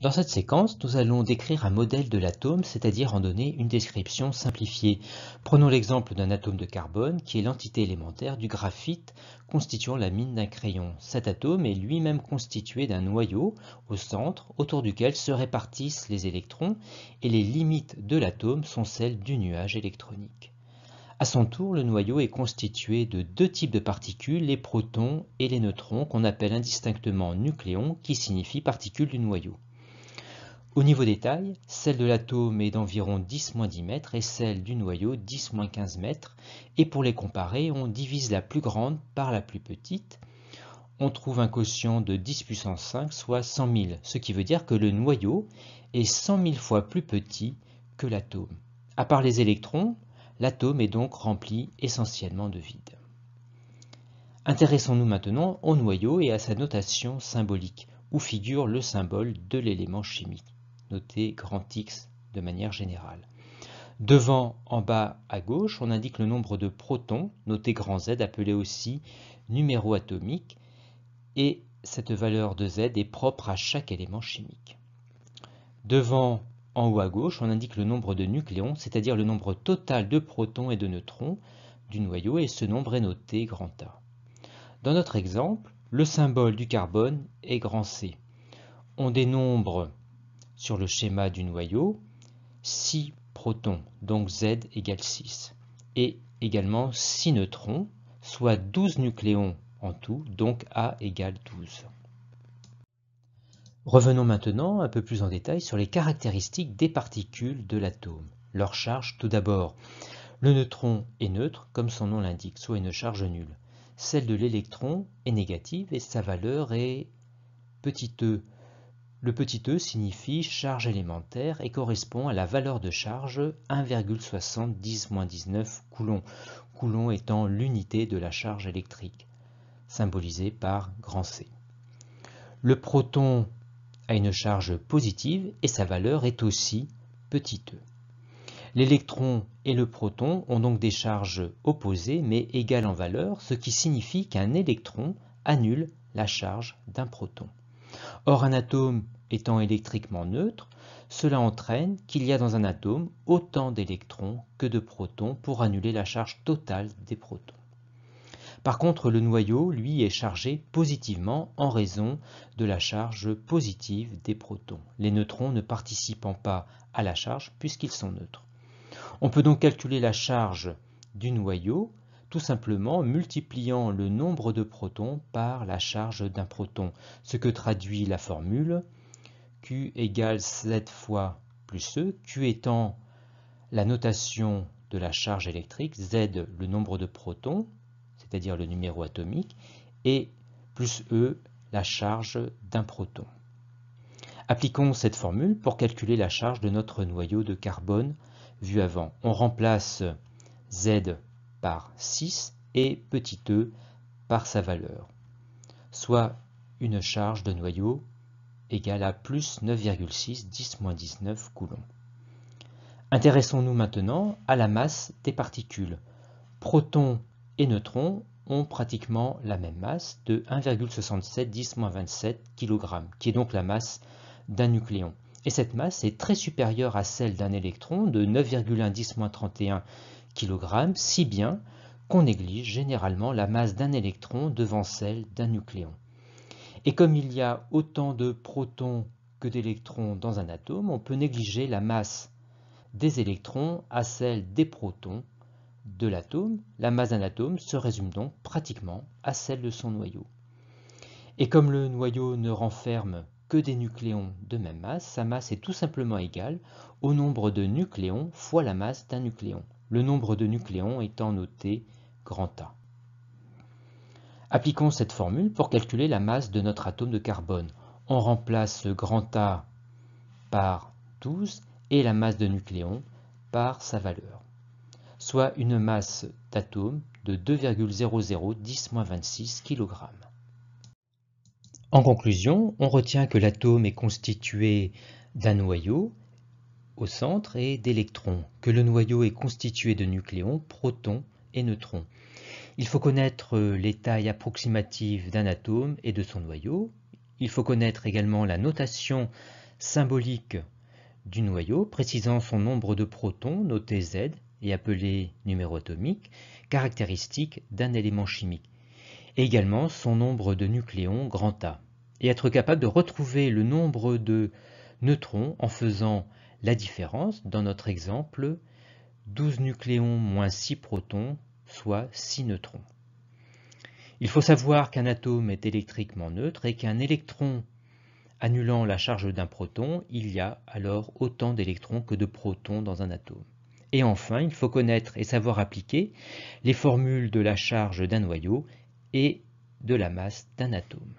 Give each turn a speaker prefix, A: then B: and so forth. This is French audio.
A: Dans cette séquence, nous allons décrire un modèle de l'atome, c'est-à-dire en donner une description simplifiée. Prenons l'exemple d'un atome de carbone qui est l'entité élémentaire du graphite constituant la mine d'un crayon. Cet atome est lui-même constitué d'un noyau au centre autour duquel se répartissent les électrons et les limites de l'atome sont celles du nuage électronique. À son tour, le noyau est constitué de deux types de particules, les protons et les neutrons, qu'on appelle indistinctement nucléons, qui signifie particules du noyau. Au niveau des tailles, celle de l'atome est d'environ 10-10 mètres et celle du noyau 10-15 mètres. Et pour les comparer, on divise la plus grande par la plus petite. On trouve un quotient de 10 puissance 5, soit 100 000, ce qui veut dire que le noyau est 100 000 fois plus petit que l'atome. À part les électrons, l'atome est donc rempli essentiellement de vide. Intéressons-nous maintenant au noyau et à sa notation symbolique, où figure le symbole de l'élément chimique noté grand X de manière générale. Devant, en bas à gauche, on indique le nombre de protons, noté grand Z, appelé aussi numéro atomique, et cette valeur de Z est propre à chaque élément chimique. Devant, en haut à gauche, on indique le nombre de nucléons, c'est-à-dire le nombre total de protons et de neutrons du noyau, et ce nombre est noté grand A. Dans notre exemple, le symbole du carbone est grand C. On dénombre sur le schéma du noyau 6 protons, donc Z égale 6, et également 6 neutrons, soit 12 nucléons en tout, donc A égale 12. Revenons maintenant un peu plus en détail sur les caractéristiques des particules de l'atome. Leur charge tout d'abord. Le neutron est neutre, comme son nom l'indique, soit une charge nulle. Celle de l'électron est négative et sa valeur est petit e le petit e signifie charge élémentaire et correspond à la valeur de charge 1,70-19 coulomb, coulomb étant l'unité de la charge électrique, symbolisée par grand C. Le proton a une charge positive et sa valeur est aussi petit e. L'électron et le proton ont donc des charges opposées mais égales en valeur, ce qui signifie qu'un électron annule la charge d'un proton. Or, un atome étant électriquement neutre, cela entraîne qu'il y a dans un atome autant d'électrons que de protons pour annuler la charge totale des protons. Par contre, le noyau, lui, est chargé positivement en raison de la charge positive des protons, les neutrons ne participant pas à la charge puisqu'ils sont neutres. On peut donc calculer la charge du noyau tout simplement multipliant le nombre de protons par la charge d'un proton, ce que traduit la formule Q égale Z fois plus E, Q étant la notation de la charge électrique, Z le nombre de protons, c'est-à-dire le numéro atomique, et plus E la charge d'un proton. Appliquons cette formule pour calculer la charge de notre noyau de carbone vu avant. On remplace Z par 6 et petit e par sa valeur, soit une charge de noyau égale à plus 9,6 10 19 coulombs. Intéressons-nous maintenant à la masse des particules. Protons et neutrons ont pratiquement la même masse de 1,67 10 27 kg, qui est donc la masse d'un nucléon. Et cette masse est très supérieure à celle d'un électron de 9,1 10 31 si bien qu'on néglige généralement la masse d'un électron devant celle d'un nucléon. Et comme il y a autant de protons que d'électrons dans un atome, on peut négliger la masse des électrons à celle des protons de l'atome. La masse d'un atome se résume donc pratiquement à celle de son noyau. Et comme le noyau ne renferme que des nucléons de même masse, sa masse est tout simplement égale au nombre de nucléons fois la masse d'un nucléon le nombre de nucléons étant noté grand A. Appliquons cette formule pour calculer la masse de notre atome de carbone. On remplace grand A par 12 et la masse de nucléons par sa valeur, soit une masse d'atome de 2,0010-26 kg. En conclusion, on retient que l'atome est constitué d'un noyau au centre et d'électrons, que le noyau est constitué de nucléons, protons et neutrons. Il faut connaître euh, les tailles approximatives d'un atome et de son noyau. Il faut connaître également la notation symbolique du noyau, précisant son nombre de protons, noté Z et appelé numéro atomique, caractéristique d'un élément chimique, et également son nombre de nucléons, grand A, et être capable de retrouver le nombre de neutrons en faisant la différence, dans notre exemple, 12 nucléons moins 6 protons, soit 6 neutrons. Il faut savoir qu'un atome est électriquement neutre et qu'un électron annulant la charge d'un proton, il y a alors autant d'électrons que de protons dans un atome. Et enfin, il faut connaître et savoir appliquer les formules de la charge d'un noyau et de la masse d'un atome.